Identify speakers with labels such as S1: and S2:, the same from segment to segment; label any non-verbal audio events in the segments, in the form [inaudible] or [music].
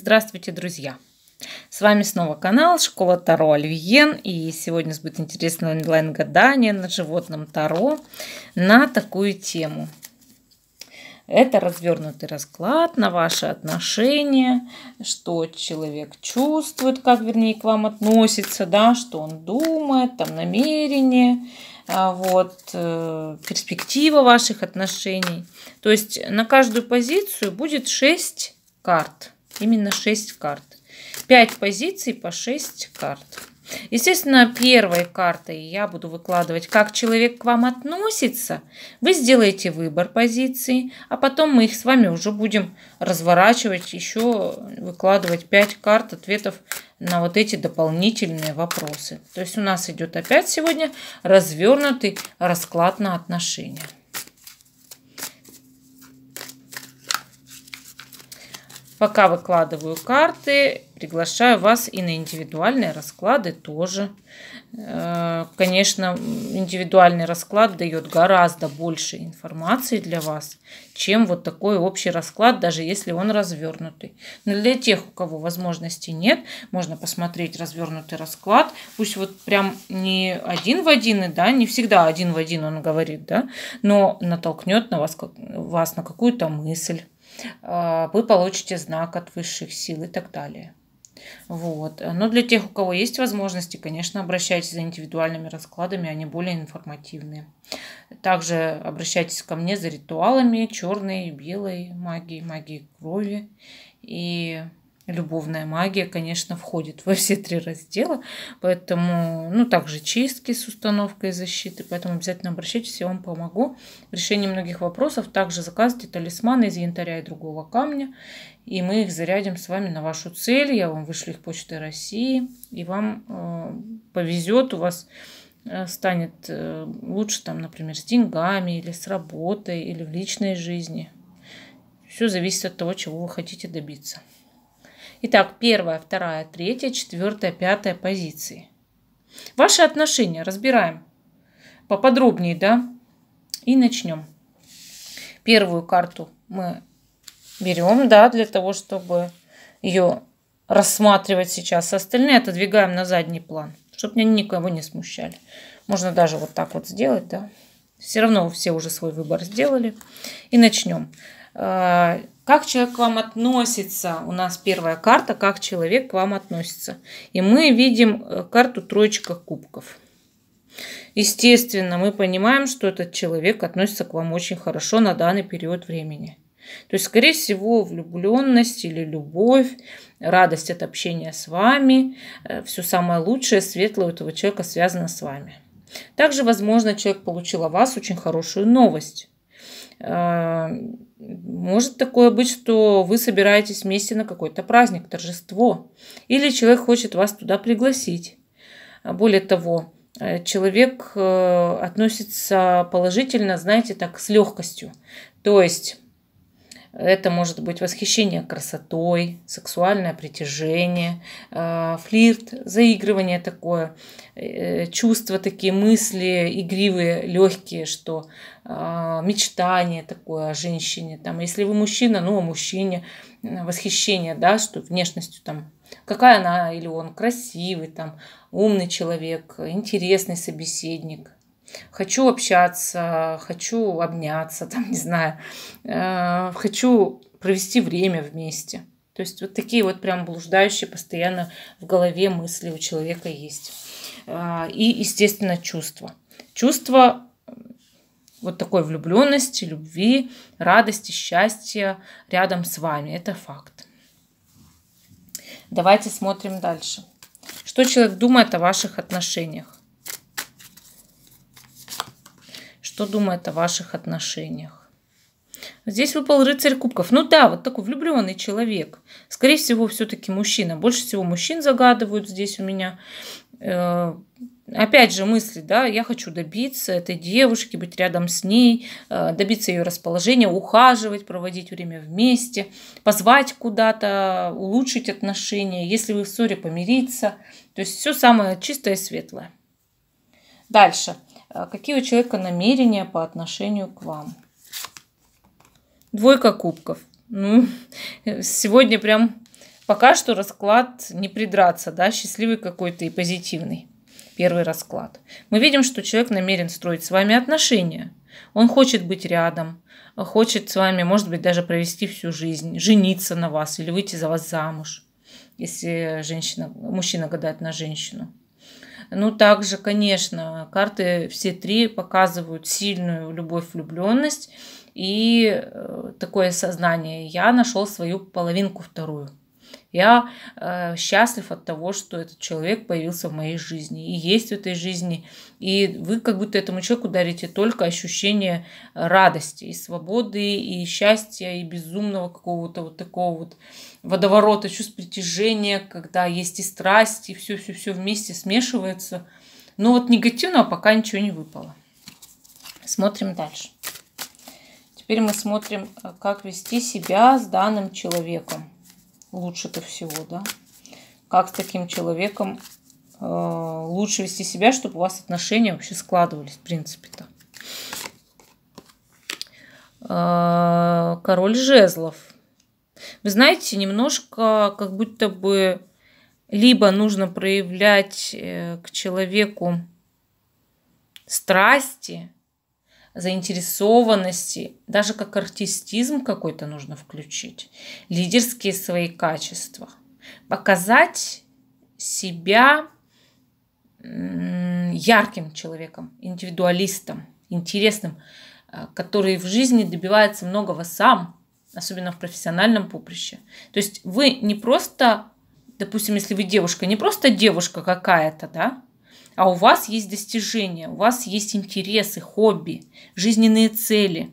S1: Здравствуйте, друзья! С вами снова канал Школа Таро Альвиен. И сегодня будет интересное онлайн-гадание на животном Таро на такую тему. Это развернутый расклад на ваши отношения, что человек чувствует, как вернее к вам относится, да, что он думает, там намерение, а, вот, э, перспектива ваших отношений. То есть на каждую позицию будет 6 карт – Именно 6 карт. 5 позиций по 6 карт. Естественно, первой картой я буду выкладывать, как человек к вам относится. Вы сделаете выбор позиции а потом мы их с вами уже будем разворачивать, еще выкладывать 5 карт ответов на вот эти дополнительные вопросы. То есть у нас идет опять сегодня развернутый расклад на отношения. Пока выкладываю карты, приглашаю вас и на индивидуальные расклады тоже. Э, конечно, индивидуальный расклад дает гораздо больше информации для вас, чем вот такой общий расклад, даже если он развернутый. Но для тех, у кого возможности нет, можно посмотреть развернутый расклад. Пусть вот прям не один в один, да, не всегда один в один он говорит, да, но натолкнет на вас, вас на какую-то мысль а, вы получите знак от высших сил и так далее. Вот. Но для тех, у кого есть возможности, конечно, обращайтесь за индивидуальными раскладами, они более информативные. Также обращайтесь ко мне за ритуалами черной и белой магии, магии крови и любовная магия, конечно, входит во все три раздела. Поэтому, ну, также чистки с установкой защиты. Поэтому обязательно обращайтесь, я вам помогу. В решении многих вопросов также заказывайте талисманы из янтаря и другого камня. И мы их зарядим с вами на вашу цель. Я вам вышлю их почтой России. И вам э, повезет, у вас э, станет э, лучше, там, например, с деньгами или с работой, или в личной жизни. Все зависит от того, чего вы хотите добиться. Итак, первая, вторая, третья, четвертая, пятая позиции. Ваши отношения разбираем поподробнее, да? И начнем. Первую карту мы берем, да, для того, чтобы ее рассматривать сейчас. Остальные отодвигаем на задний план, чтобы они никого не смущали. Можно даже вот так вот сделать, да. Все равно все уже свой выбор сделали. И начнем. А, как человек к вам относится? У нас первая карта, как человек к вам относится. И мы видим э, карту троечка кубков. Естественно, мы понимаем, что этот человек относится к вам очень хорошо на данный период времени. То есть, скорее всего, влюбленность или любовь, радость от общения с вами, э, все самое лучшее, светлое у этого человека связано с вами. Также, возможно, человек получил о вас очень хорошую новость. А, может такое быть, что вы собираетесь вместе на какой-то праздник, торжество. Или человек хочет вас туда пригласить. А, более того, э, человек э, относится положительно, знаете, так, с легкостью. То есть это может быть восхищение красотой, сексуальное притяжение, э, флирт, заигрывание такое, э, чувства такие, мысли игривые, легкие, что э, мечтание такое о женщине. Там, если вы мужчина, ну, о мужчине, восхищение, да, что внешностью там какая она или он красивый, там, умный человек, интересный собеседник, Хочу общаться, хочу обняться, [laughs] там, не знаю, э, хочу провести время вместе. То есть вот такие вот прям блуждающие постоянно в голове мысли у человека есть. Э, и, естественно, чувства. Чувства вот такой влюбленности, любви, радости, счастья рядом с вами. Это факт. Давайте смотрим дальше. Что человек думает о ваших отношениях? что думает о ваших отношениях. Здесь выпал рыцарь кубков. Ну да, вот такой влюбленный человек. Скорее всего, все-таки мужчина. Больше всего мужчин загадывают здесь у меня. Э, опять же, мысли, да, я хочу добиться этой девушки, быть рядом с ней, э, добиться ее расположения, ухаживать, проводить время вместе, позвать куда-то, улучшить отношения, если вы в ссоре, помириться. То есть все самое чистое и светлое. Дальше. А какие у человека намерения по отношению к вам. Двойка кубков. Ну, [laughs] сегодня прям пока что расклад не придраться, да, счастливый какой-то и позитивный. Первый расклад. Мы видим, что человек намерен строить с вами отношения. Он хочет быть рядом, хочет с вами, может быть, даже провести всю жизнь, жениться на вас или выйти за вас замуж, если женщина, мужчина гадает на женщину. Ну, также, конечно, карты все три показывают сильную любовь, влюбленность и э, такое сознание. Я нашел свою половинку вторую. Я э, счастлив от того, что этот человек появился в моей жизни и есть в этой жизни. И вы как будто этому человеку дарите только ощущение радости и свободы, и счастья, и безумного какого-то вот такого вот водоворота, чувств притяжения, когда есть и страсть, и все-все-все вместе смешивается. Но вот негативного пока ничего не выпало. Смотрим дальше. Теперь мы смотрим, э, как вести себя с данным человеком лучше-то всего, да? Как с таким человеком э, лучше вести себя, чтобы у вас отношения вообще складывались, в принципе-то. Э, король жезлов. Вы знаете, немножко как будто бы либо нужно проявлять э, к человеку страсти, заинтересованности, даже как артистизм какой-то нужно включить, лидерские свои качества, показать себя ярким человеком, индивидуалистом, интересным, э, который в жизни добивается многого сам, особенно в профессиональном поприще. То есть вы не просто, допустим, если вы девушка, не просто девушка какая-то, да, а у вас есть достижения, у вас есть интересы, хобби, жизненные цели.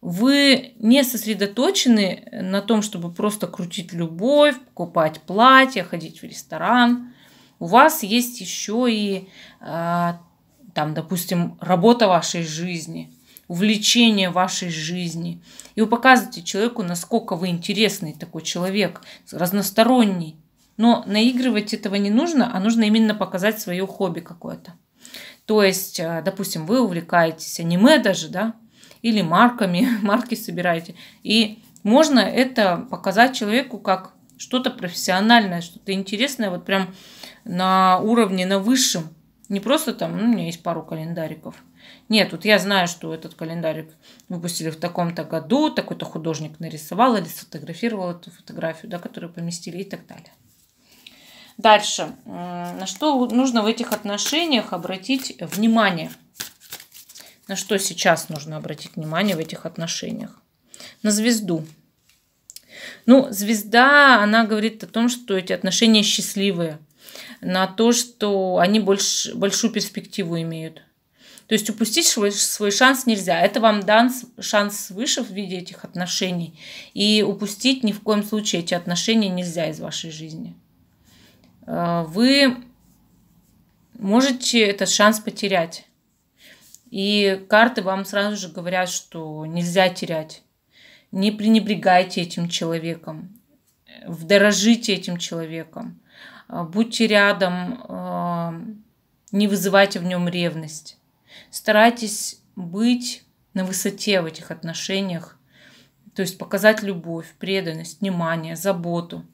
S1: Вы не сосредоточены на том, чтобы просто крутить любовь, покупать платья, ходить в ресторан. У вас есть еще и, а, там, допустим, работа вашей жизни, увлечение вашей жизни. И вы показываете человеку, насколько вы интересный такой человек, разносторонний. Но наигрывать этого не нужно, а нужно именно показать свое хобби какое-то. То есть, э, допустим, вы увлекаетесь аниме даже, да, или марками, [laughs] марки собираете. И можно это показать человеку как что-то профессиональное, что-то интересное, вот прям на уровне, на высшем. Не просто там, ну, у меня есть пару календариков. Нет, вот я знаю, что этот календарик выпустили в таком-то году, такой-то художник нарисовал или сфотографировал эту фотографию, да, которую поместили и так далее. Дальше, на что нужно в этих отношениях обратить внимание? На что сейчас нужно обратить внимание в этих отношениях? На звезду. Ну, звезда, она говорит о том, что эти отношения счастливые, на то, что они больш, большую перспективу имеют. То есть упустить свой, свой шанс нельзя. Это вам дан шанс свыше в виде этих отношений. И упустить ни в коем случае эти отношения нельзя из вашей жизни вы можете этот шанс потерять. И карты вам сразу же говорят, что нельзя терять. Не пренебрегайте этим человеком. вдорожите этим человеком. А, будьте рядом. А, не вызывайте в нем ревность. Старайтесь быть на высоте в этих отношениях. То есть показать любовь, преданность, внимание, заботу.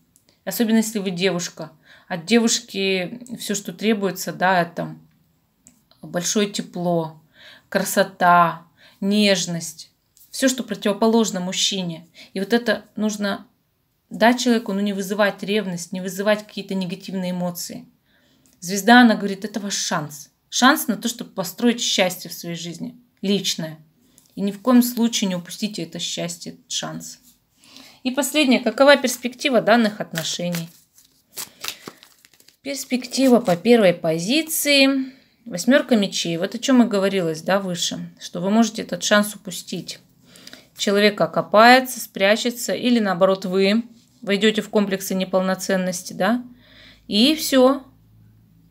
S1: Особенно если вы девушка – от девушки все, что требуется, да, это большое тепло, красота, нежность. Все, что противоположно мужчине. И вот это нужно дать человеку, ну, не вызывать ревность, не вызывать какие-то негативные эмоции. Звезда, она говорит, это ваш шанс. Шанс на то, чтобы построить счастье в своей жизни, личное. И ни в коем случае не упустите это счастье, шанс. И последнее, какова перспектива данных отношений? Перспектива по первой позиции. Восьмерка мечей. Вот о чем и говорилось да, выше, что вы можете этот шанс упустить. Человек окопается, спрячется, или наоборот вы войдете в комплексы неполноценности, да? И все.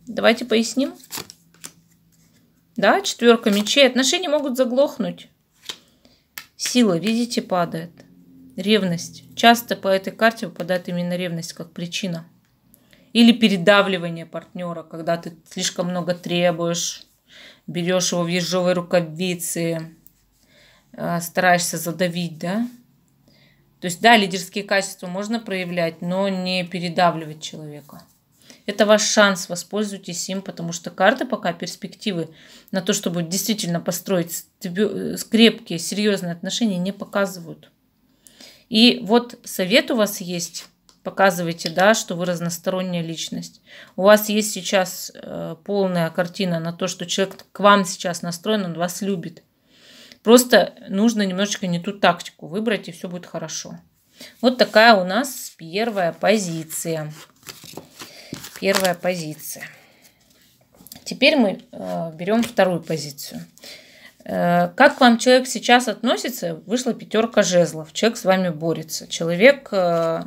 S1: Давайте поясним. Да, четверка мечей. Отношения могут заглохнуть. Сила, видите, падает. Ревность. Часто по этой карте выпадает именно ревность как причина. Или передавливание партнера, когда ты слишком много требуешь, берешь его в ежовые рукавицы, э, стараешься задавить, да? То есть, да, лидерские качества можно проявлять, но не передавливать человека. Это ваш шанс, воспользуйтесь им, потому что карты пока перспективы на то, чтобы действительно построить э, крепкие, серьезные отношения, не показывают. И вот совет у вас есть показываете, да, что вы разносторонняя личность. У вас есть сейчас э, полная картина на то, что человек к вам сейчас настроен, он вас любит. Просто нужно немножечко не ту тактику выбрать, и все будет хорошо. Вот такая у нас первая позиция. Первая позиция. Теперь мы э, берем вторую позицию. Э, как к вам человек сейчас относится? Вышла пятерка жезлов. Человек с вами борется. Человек э,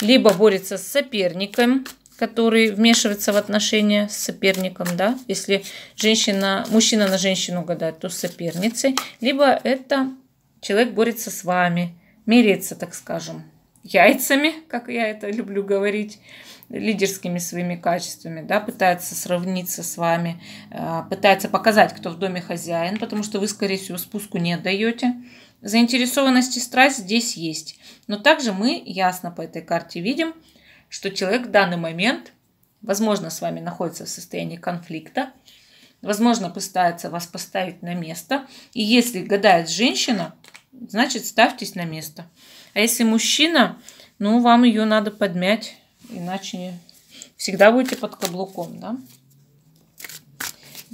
S1: либо борется с соперником, который вмешивается в отношения с соперником, да, если женщина, мужчина на женщину гадает, то с соперницей, либо это человек борется с вами, меряется, так скажем, яйцами, как я это люблю говорить, лидерскими своими качествами, да, пытается сравниться с вами, э, пытается показать, кто в доме хозяин, потому что вы, скорее всего, спуску не даете, Заинтересованность и страсть здесь есть. Но также мы ясно по этой карте видим, что человек в данный момент, возможно, с вами находится в состоянии конфликта, возможно, пытается вас поставить на место. И если гадает женщина, значит, ставьтесь на место. А если мужчина, ну, вам ее надо подмять, иначе всегда будете под каблуком, да?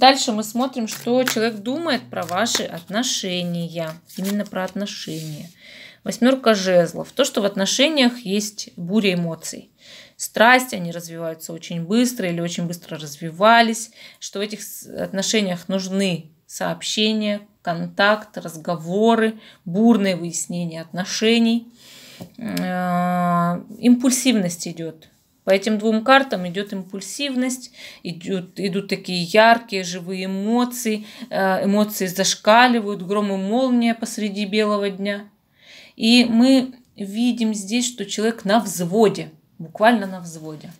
S1: Дальше мы смотрим, что человек думает про ваши отношения. Именно про отношения. Восьмерка жезлов. То, что в отношениях есть буря эмоций. страсти, они развиваются очень быстро или очень быстро развивались. Что в этих отношениях нужны сообщения, контакт, разговоры, бурные выяснения отношений. Э, импульсивность идет по этим двум картам идет импульсивность, идет, идут такие яркие, живые эмоции, э, эмоции зашкаливают, гром и молния посреди белого дня. И мы видим здесь, что человек на взводе, буквально на взводе.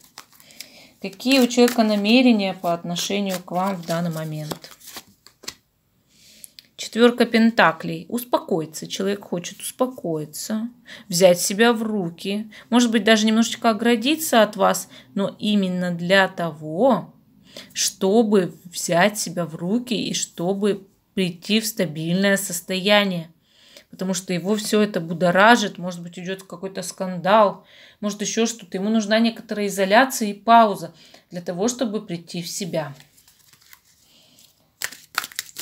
S1: Какие у человека намерения по отношению к вам в данный момент? Четверка пентаклей. Успокоиться. Человек хочет успокоиться, взять себя в руки. Может быть, даже немножечко оградиться от вас, но именно для того, чтобы взять себя в руки и чтобы прийти в стабильное состояние. Потому что его все это будоражит, может быть, идет какой-то скандал, может еще что-то. Ему нужна некоторая изоляция и пауза для того, чтобы прийти в себя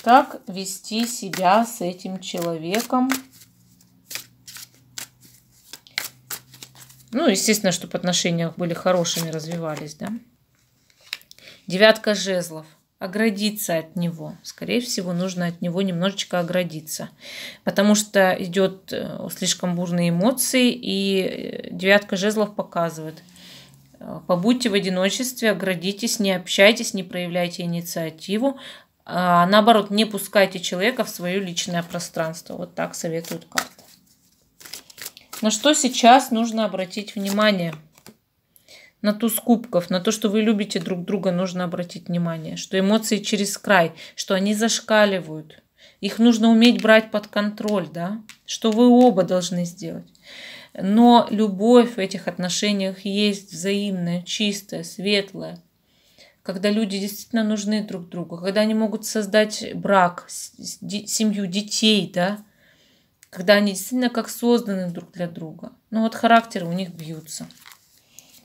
S1: как вести себя с этим человеком. Ну, естественно, чтобы отношения были хорошими, развивались, да. Девятка жезлов. Оградиться от него. Скорее всего, нужно от него немножечко оградиться. Потому что идет э, слишком бурные эмоции, и э, девятка жезлов показывает. Побудьте в одиночестве, оградитесь, не общайтесь, не проявляйте инициативу, а, наоборот, не пускайте человека в свое личное пространство. Вот так советуют карты. На что сейчас нужно обратить внимание? На туз кубков, на то, что вы любите друг друга, нужно обратить внимание. Что эмоции через край, что они зашкаливают. Их нужно уметь брать под контроль, да? Что вы оба должны сделать. Но любовь в этих отношениях есть взаимная, чистая, светлая когда люди действительно нужны друг другу, когда они могут создать брак, семью, детей, да, когда они действительно как созданы друг для друга. Но ну вот характеры у них бьются.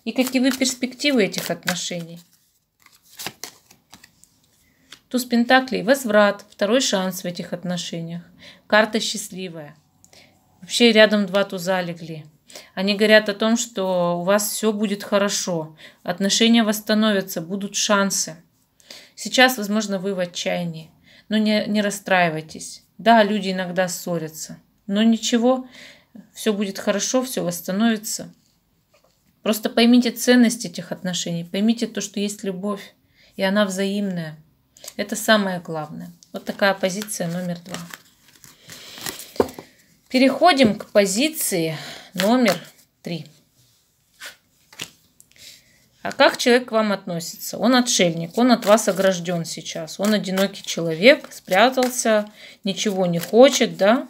S1: И какие вы перспективы этих отношений? Туз Пентаклей – возврат, второй шанс в этих отношениях. Карта счастливая. Вообще рядом два туза легли. Они говорят о том, что у вас все будет хорошо, отношения восстановятся, будут шансы. Сейчас, возможно, вы в отчаянии, но не, не расстраивайтесь. Да, люди иногда ссорятся, но ничего, все будет хорошо, все восстановится. Просто поймите ценность этих отношений, поймите то, что есть любовь, и она взаимная. Это самое главное. Вот такая позиция номер два. Переходим к позиции номер три. А как человек к вам относится? Он отшельник, он от вас огражден сейчас. Он одинокий человек, спрятался, ничего не хочет, да?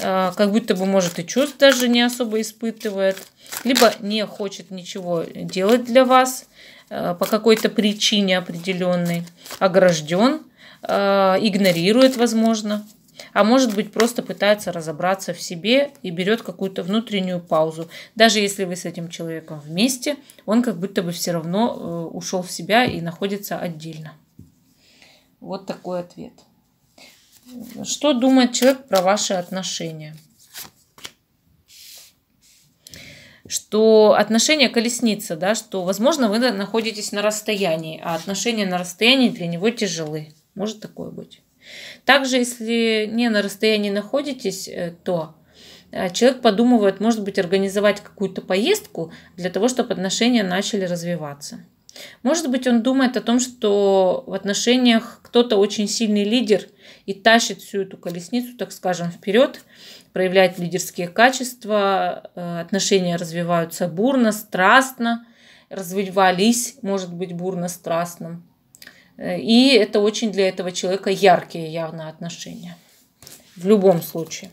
S1: А, как будто бы, может, и чувств даже не особо испытывает. Либо не хочет ничего делать для вас а, по какой-то причине определенной. Огражден, а, игнорирует, возможно, а может быть просто пытается разобраться в себе и берет какую-то внутреннюю паузу. Даже если вы с этим человеком вместе, он как будто бы все равно э, ушел в себя и находится отдельно. Вот такой ответ. Что думает человек про ваши отношения? что отношения колесница, да, что, возможно, вы находитесь на расстоянии, а отношения на расстоянии для него тяжелы. Может такое быть. Также, если не на расстоянии находитесь, э, то э, человек подумывает, может быть, организовать какую-то поездку для того, чтобы отношения начали развиваться. Может быть, он думает о том, что в отношениях кто-то очень сильный лидер и тащит всю эту колесницу, так скажем, вперед, проявляет лидерские качества, э, отношения развиваются бурно, страстно, развивались, может быть, бурно, страстно. Э, и это очень для этого человека яркие явно отношения. В любом случае.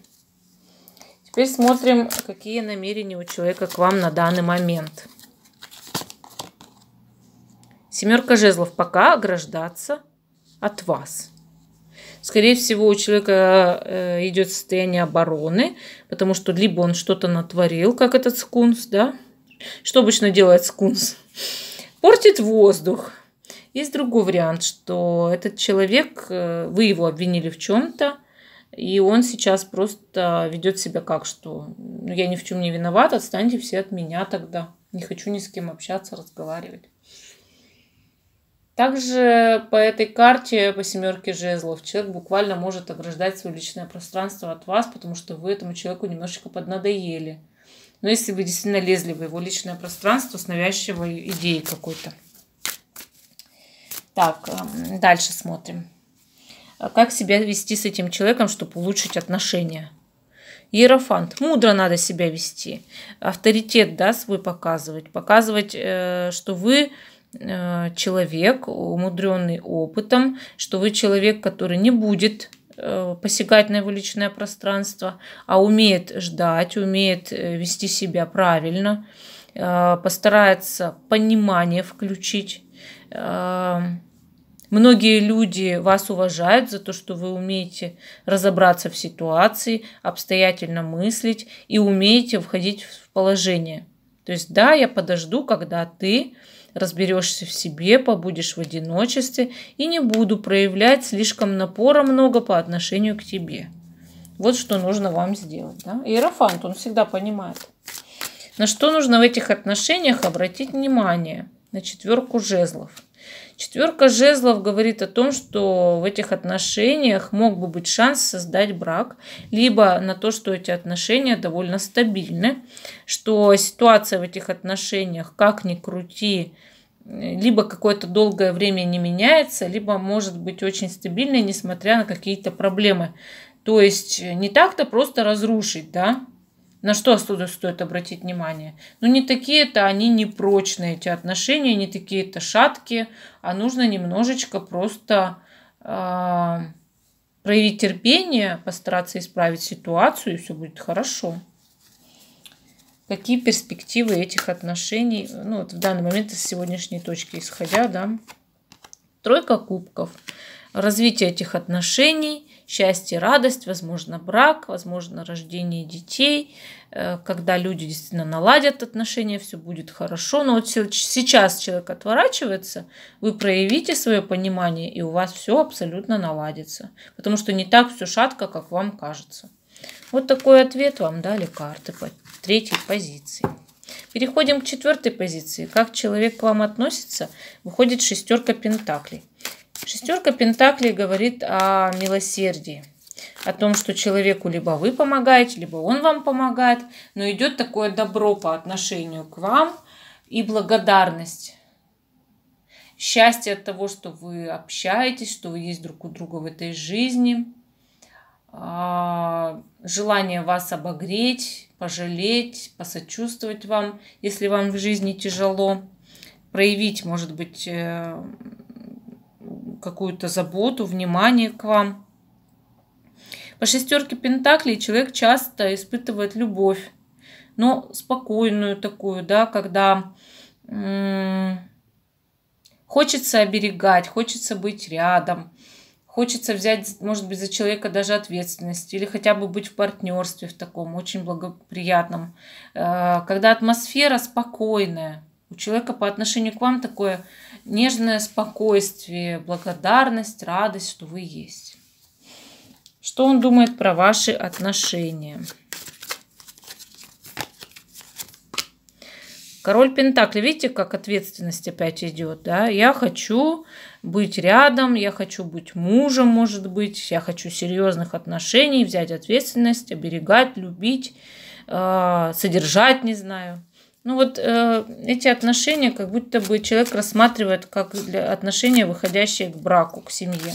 S1: Теперь смотрим, какие намерения у человека к вам на данный момент. Семерка жезлов пока ограждаться от вас. Скорее всего, у человека э, идет состояние обороны, потому что либо он что-то натворил, как этот скунс, да? Что обычно делает скунс? Портит воздух, есть другой вариант, что этот человек, э, вы его обвинили в чем-то, и он сейчас просто ведет себя как, что ну, я ни в чем не виноват, отстаньте все от меня тогда. Не хочу ни с кем общаться, разговаривать. Также по этой карте, по семерке жезлов, человек буквально может ограждать свое личное пространство от вас, потому что вы этому человеку немножечко поднадоели. Но если вы действительно лезли в его личное пространство с навязчивой идеей какой-то. Так, эм, дальше смотрим. А как себя вести с этим человеком, чтобы улучшить отношения? Иерофант. Мудро надо себя вести. Авторитет, да, свой показывать. Показывать, э, что вы э, человек, умудренный опытом, что вы человек, который не будет э, посягать на его личное пространство, а умеет ждать, умеет вести себя правильно, постарается понимание включить Эм, многие люди вас уважают за то, что вы умеете разобраться в ситуации, обстоятельно мыслить и умеете входить в положение. То есть, да, я подожду, когда ты разберешься в себе, побудешь в одиночестве и не буду проявлять слишком напора много по отношению к тебе. Вот что нужно вам сделать. Да? Иерофант, он всегда понимает. На что нужно в этих отношениях обратить внимание – на четверку жезлов. Четверка жезлов говорит о том, что в этих отношениях мог бы быть шанс создать брак, либо на то, что эти отношения довольно стабильны, что ситуация в этих отношениях, как ни крути, либо какое-то долгое время не меняется, либо может быть очень стабильной, несмотря на какие-то проблемы. То есть не так-то просто разрушить, да, на что отсюда стоит обратить внимание? Ну, не такие-то они непрочные, эти отношения, не такие-то шаткие, а нужно немножечко просто э, проявить терпение, постараться исправить ситуацию, и все будет хорошо. Какие перспективы этих отношений, ну, вот в данный момент из сегодняшней точки исходя, да? Тройка кубков развитие этих отношений, счастье, радость, возможно, брак, возможно, рождение детей, э, когда люди действительно наладят отношения, все будет хорошо. Но вот сейчас человек отворачивается, вы проявите свое понимание, и у вас все абсолютно наладится. Потому что не так все шатко, как вам кажется. Вот такой ответ вам дали карты по третьей позиции. Переходим к четвертой позиции. Как человек к вам относится, выходит шестерка пентаклей. Шестерка Пентаклей говорит о милосердии. О том, что человеку либо вы помогаете, либо он вам помогает. Но идет такое добро по отношению к вам и благодарность. Счастье от того, что вы общаетесь, что вы есть друг у друга в этой жизни. А, желание вас обогреть, пожалеть, посочувствовать вам, если вам в жизни тяжело проявить, может быть, э, какую-то заботу, внимание к вам. По шестерке Пентаклей человек часто испытывает любовь, но спокойную такую, да, когда хочется оберегать, хочется быть рядом, хочется взять, может быть, за человека даже ответственность или хотя бы быть в партнерстве в таком очень благоприятном, э, когда атмосфера спокойная, у человека по отношению к вам такое нежное спокойствие, благодарность, радость, что вы есть. Что он думает про ваши отношения? Король Пентакли, видите, как ответственность опять идет, да? Я хочу быть рядом, я хочу быть мужем, может быть, я хочу серьезных отношений, взять ответственность, оберегать, любить, э, содержать, не знаю. Ну вот э, эти отношения как будто бы человек рассматривает как отношения, выходящие к браку, к семье.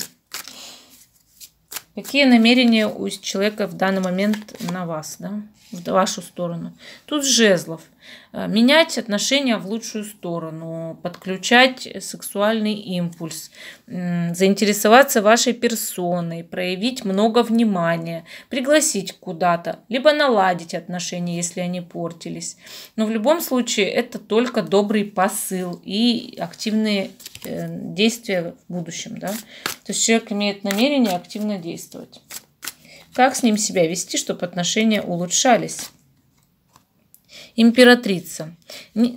S1: Какие намерения у человека в данный момент на вас, да, в вашу сторону? Тут жезлов – Э, менять отношения в лучшую сторону, подключать сексуальный импульс, заинтересоваться вашей персоной, проявить много внимания, пригласить куда-то, либо наладить отношения, если они портились. Но в любом случае это только добрый посыл и активные э, действия в будущем. Да? То есть человек имеет намерение активно действовать. Как с ним себя вести, чтобы отношения улучшались? императрица.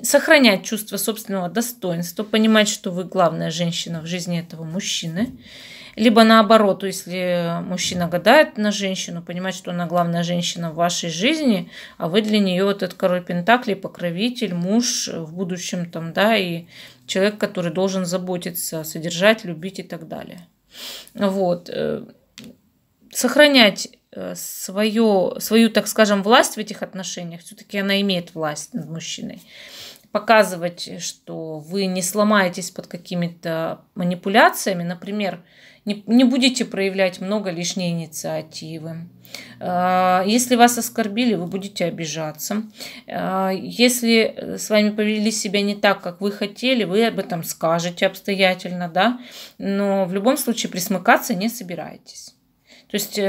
S1: Сохранять чувство собственного достоинства, понимать, что вы главная женщина в жизни этого мужчины. Либо наоборот, если мужчина гадает на женщину, понимать, что она главная женщина в вашей жизни, а вы для нее вот этот король Пентакли, покровитель, муж в будущем там, да, и человек, который должен заботиться, содержать, любить и так далее. Вот. Э, сохранять Э, свое, свою, так скажем, власть в этих отношениях, все-таки она имеет власть над мужчиной, показывать, что вы не сломаетесь под какими-то манипуляциями, например, не, не будете проявлять много лишней инициативы. Э, если вас оскорбили, вы будете обижаться. Э, если с вами повели себя не так, как вы хотели, вы об этом скажете обстоятельно, да, но в любом случае присмыкаться не собираетесь. То есть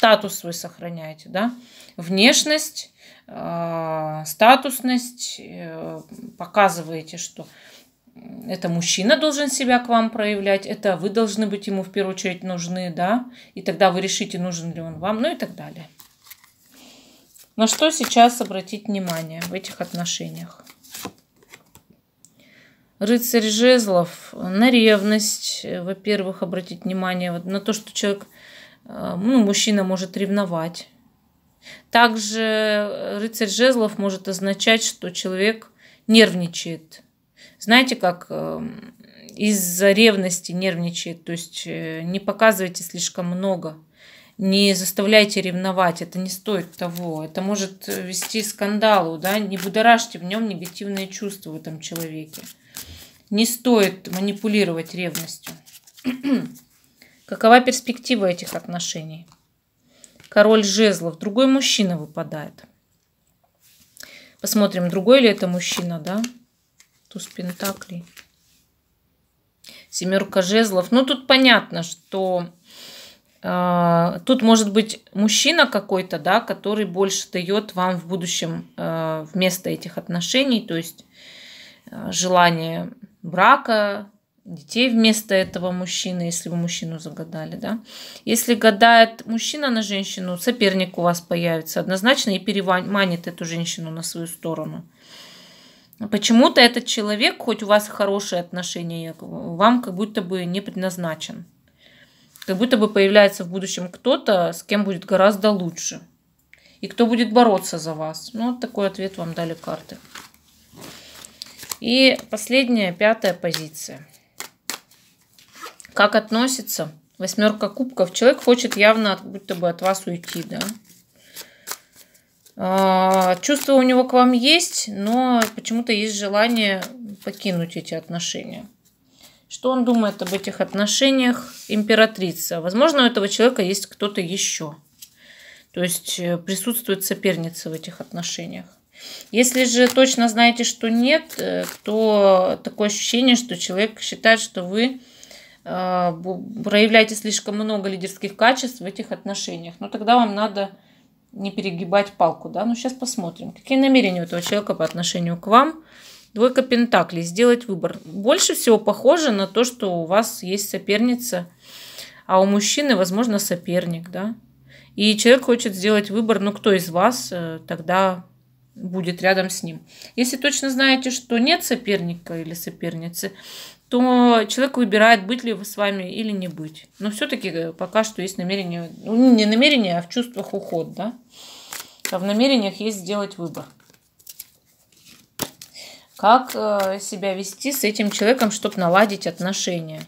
S1: статус вы сохраняете, да, внешность, э, статусность, э, показываете, что это мужчина должен себя к вам проявлять, это вы должны быть ему в первую очередь нужны, да, и тогда вы решите, нужен ли он вам, ну и так далее. На что сейчас обратить внимание в этих отношениях? Рыцарь жезлов на ревность, э, во-первых, обратить внимание на то, что человек – Э, ну, мужчина может ревновать. Также э, рыцарь жезлов может означать, что человек нервничает. Знаете, как эм, из-за ревности нервничает, то есть э, не показывайте слишком много, не заставляйте ревновать, это не стоит того, это может вести к скандалу, да, не будоражьте в нем негативные чувства в этом человеке. Не стоит манипулировать ревностью. [clears throat] Какова перспектива этих отношений? Король жезлов. Другой мужчина выпадает. Посмотрим, другой ли это мужчина, да? Туз Пентаклей. Семерка жезлов. Ну, тут понятно, что э, тут может быть мужчина какой-то, да, который больше дает вам в будущем э, вместо этих отношений, то есть э, желание брака, детей вместо этого мужчины, если вы мужчину загадали, да. Если гадает мужчина на женщину, соперник у вас появится однозначно и переманит эту женщину на свою сторону. Почему-то этот человек, хоть у вас хорошие отношения, вам как будто бы не предназначен. Как будто бы появляется в будущем кто-то, с кем будет гораздо лучше. И кто будет бороться за вас. Ну, вот такой ответ вам дали карты. И последняя, пятая позиция. Как относится? Восьмерка кубков. Человек хочет явно будто бы от вас уйти, да? А, чувство у него к вам есть, но почему-то есть желание покинуть эти отношения. Что он думает об этих отношениях? Императрица. Возможно, у этого человека есть кто-то еще. То есть э, присутствует соперница в этих отношениях. Если же точно знаете, что нет, э, то такое ощущение, что человек считает, что вы а, проявляете слишком много лидерских качеств в этих отношениях, но ну, тогда вам надо не перегибать палку, да, но ну, сейчас посмотрим, какие намерения у этого человека по отношению к вам. Двойка пентаклей, сделать выбор. Больше всего похоже на то, что у вас есть соперница, а у мужчины, возможно, соперник, да. И человек хочет сделать выбор, ну, кто из вас э, тогда будет рядом с ним. Если точно знаете, что нет соперника или соперницы, то человек выбирает, быть ли вы с вами или не быть. Но все-таки э, пока что есть намерение, ну, не намерение, а в чувствах уход, да? А в намерениях есть сделать выбор. Как э, себя вести с этим человеком, чтобы наладить отношения?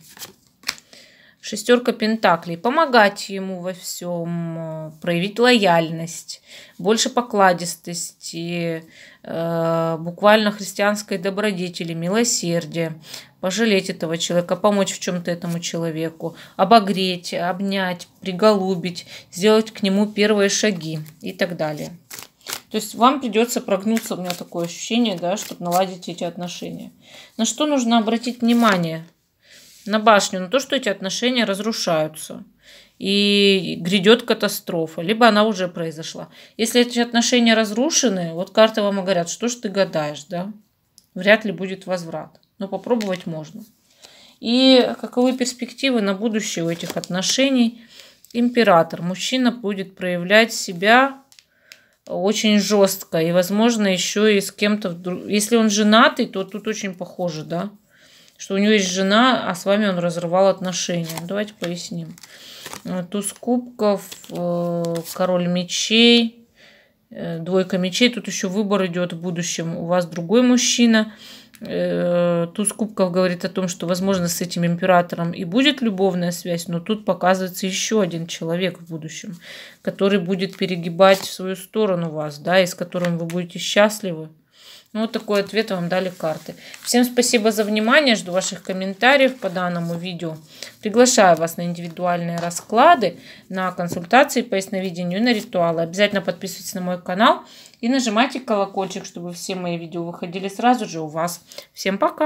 S1: шестерка пентаклей, помогать ему во всем, э, проявить лояльность, больше покладистости, э, буквально христианской добродетели, милосердия, пожалеть этого человека, помочь в чем-то этому человеку, обогреть, обнять, приголубить, сделать к нему первые шаги и так далее. То есть вам придется прогнуться, у меня такое ощущение, да, чтобы наладить эти отношения. На что нужно обратить внимание – на башню, на то, что эти отношения разрушаются и грядет катастрофа, либо она уже произошла. Если эти отношения разрушены, вот карты вам говорят, что ж ты гадаешь, да? Вряд ли будет возврат, но попробовать можно. И каковы перспективы на будущее у этих отношений? Император. Мужчина будет проявлять себя очень жестко и, возможно, еще и с кем-то... Вдруг... Если он женатый, то тут очень похоже, да? что у него есть жена, а с вами он разрывал отношения. Ну, давайте поясним. Туз кубков, э, король мечей, э, двойка мечей. Тут еще выбор идет в будущем. У вас другой мужчина. Э, туз кубков говорит о том, что, возможно, с этим императором и будет любовная связь, но тут показывается еще один человек в будущем, который будет перегибать в свою сторону вас, да, и с которым вы будете счастливы. Ну, вот такой ответ вам дали карты. Всем спасибо за внимание, жду ваших комментариев по данному видео. Приглашаю вас на индивидуальные расклады, на консультации по ясновидению и на ритуалы. Обязательно подписывайтесь на мой канал и нажимайте колокольчик, чтобы все мои видео выходили сразу же у вас. Всем пока!